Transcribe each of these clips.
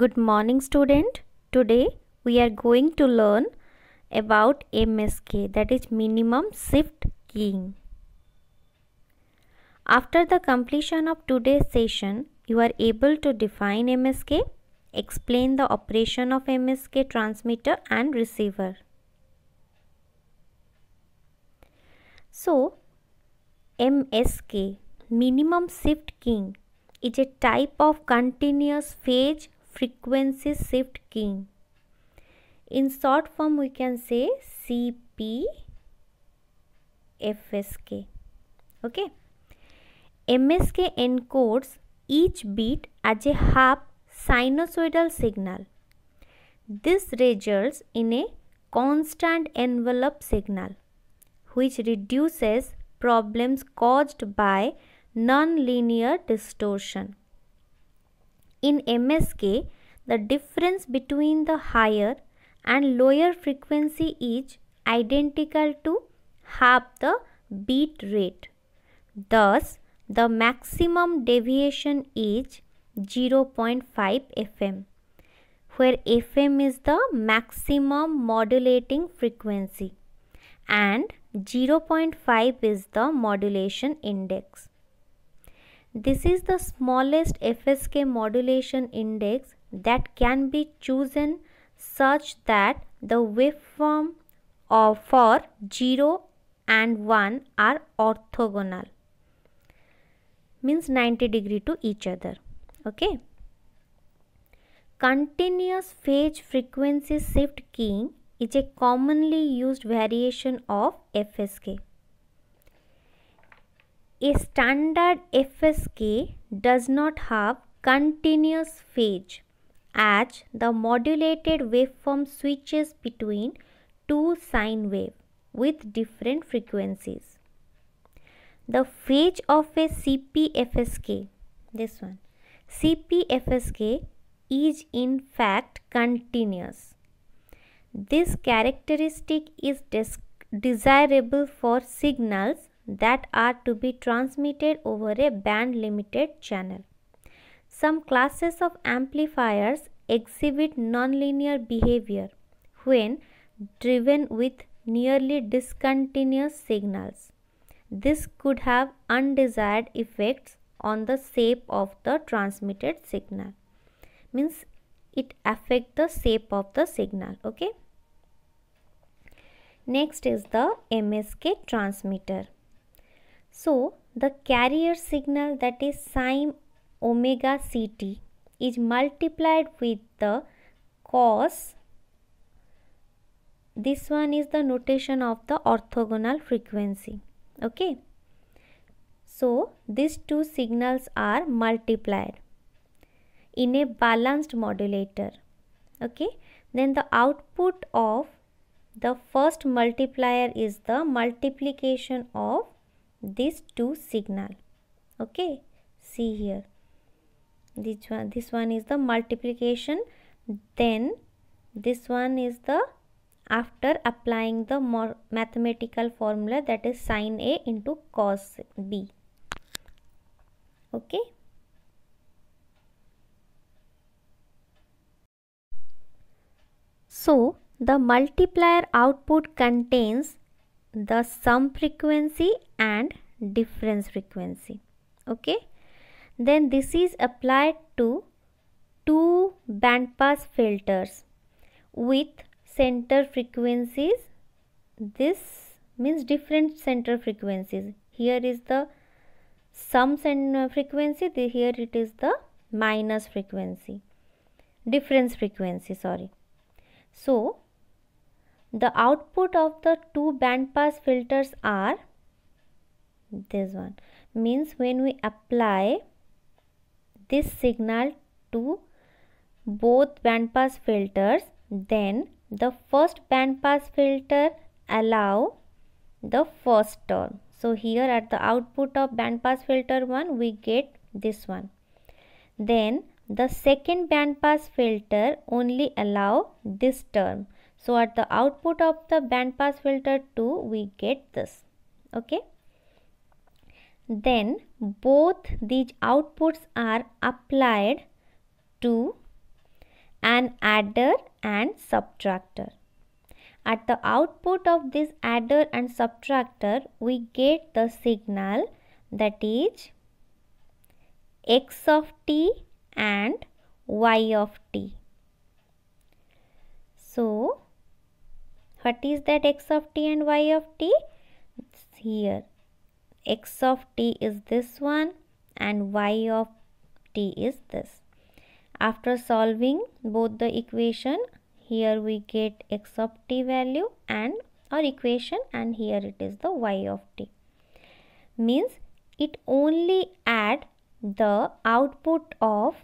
Good morning student. Today we are going to learn about MSK that is minimum shift keying. After the completion of today's session, you are able to define MSK, explain the operation of MSK transmitter and receiver. So, MSK minimum shift keying is a type of continuous phase frequency shift keying. In short form we can say CPFSK. Okay. MSK encodes each beat as a half sinusoidal signal. This results in a constant envelope signal which reduces problems caused by nonlinear distortion. In MSK, the difference between the higher and lower frequency is identical to half the beat rate. Thus, the maximum deviation is 0.5 FM, where FM is the maximum modulating frequency and 0.5 is the modulation index. This is the smallest FSK modulation index that can be chosen such that the waveform of for 0 and 1 are orthogonal means 90 degree to each other okay continuous phase frequency shift keying is a commonly used variation of FSK a standard FSK does not have continuous phase as the modulated waveform switches between two sine wave with different frequencies. The phase of a CPFSK, this one, CPFSK is in fact continuous. This characteristic is desirable for signals that are to be transmitted over a band limited channel. Some classes of amplifiers exhibit nonlinear behavior when driven with nearly discontinuous signals. This could have undesired effects on the shape of the transmitted signal. Means it affect the shape of the signal. Okay. Next is the MSK transmitter. So, the carrier signal that is sine omega ct is multiplied with the cos. This one is the notation of the orthogonal frequency. Okay. So, these two signals are multiplied in a balanced modulator. Okay. Then the output of the first multiplier is the multiplication of these two signal okay see here this one this one is the multiplication then this one is the after applying the mathematical formula that is sine a into cos b okay so the multiplier output contains the sum frequency and difference frequency okay then this is applied to two bandpass filters with center frequencies this means different center frequencies here is the sum frequency here it is the minus frequency difference frequency sorry so the output of the two bandpass filters are this one means when we apply this signal to both bandpass filters then the first bandpass filter allow the first term so here at the output of bandpass filter 1 we get this one then the second bandpass filter only allow this term so at the output of the bandpass filter 2 we get this okay. Then both these outputs are applied to an adder and subtractor. At the output of this adder and subtractor we get the signal that is x of t and y of t. So, what is that x of t and y of t? It's here. x of t is this one and y of t is this. After solving both the equation, here we get x of t value and our equation and here it is the y of t. Means it only add the output of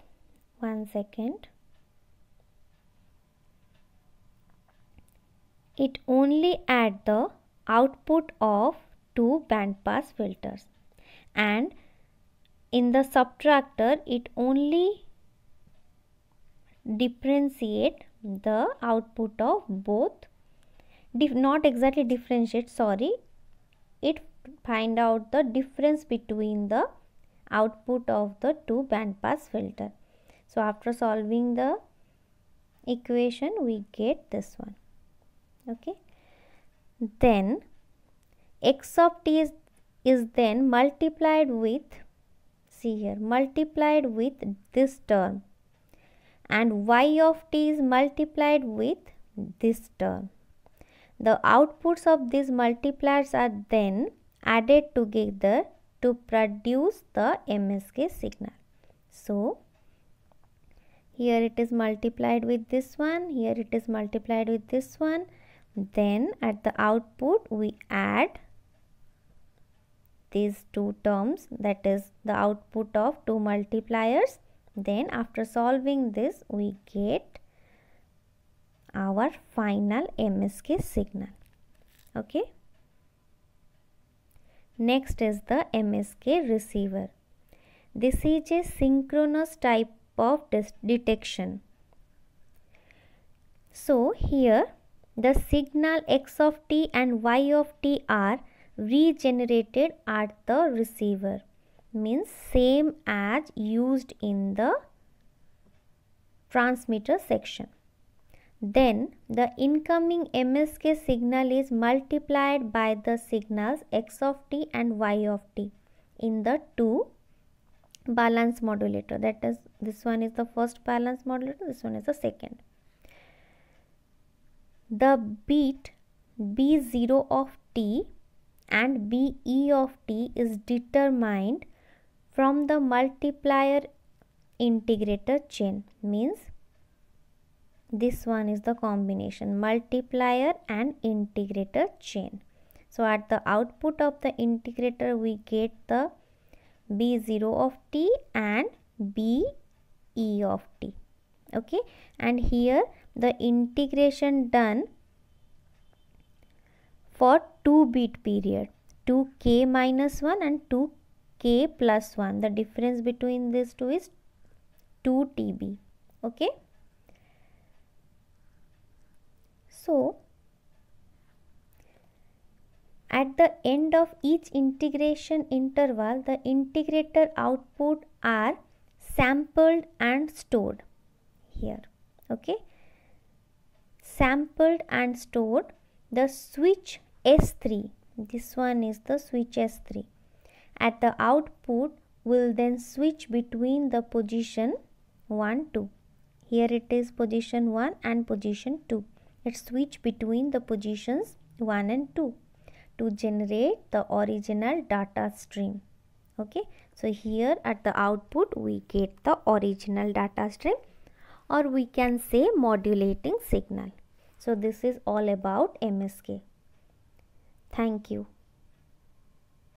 one second it only at the output of two bandpass filters and in the subtractor it only differentiate the output of both Dif not exactly differentiate sorry it find out the difference between the output of the two bandpass filter so after solving the equation we get this one okay then x of t is, is then multiplied with see here multiplied with this term and y of t is multiplied with this term the outputs of these multipliers are then added together to produce the MSK signal. So, here it is multiplied with this one, here it is multiplied with this one then at the output we add these two terms that is the output of two multipliers. Then after solving this we get our final MSK signal. Okay. Next is the MSK receiver. This is a synchronous type of detection. So here the signal x of t and y of t are regenerated at the receiver means same as used in the transmitter section. Then the incoming MSK signal is multiplied by the signals x of t and y of t in the two balance modulator that is this one is the first balance modulator this one is the second the beat B0 of t and BE of t is determined from the multiplier integrator chain means this one is the combination multiplier and integrator chain. So at the output of the integrator we get the B0 of t and BE of t okay and here the integration done for 2 bit period 2k minus 1 and 2k plus 1 the difference between these two is 2 TB okay so at the end of each integration interval the integrator output are sampled and stored here okay sampled and stored the switch S3 this one is the switch S3 at the output will then switch between the position 1 2 here it is position 1 and position 2 it switch between the positions 1 and 2 to generate the original data stream okay so here at the output we get the original data stream or we can say modulating signal. So this is all about MSK. Thank you.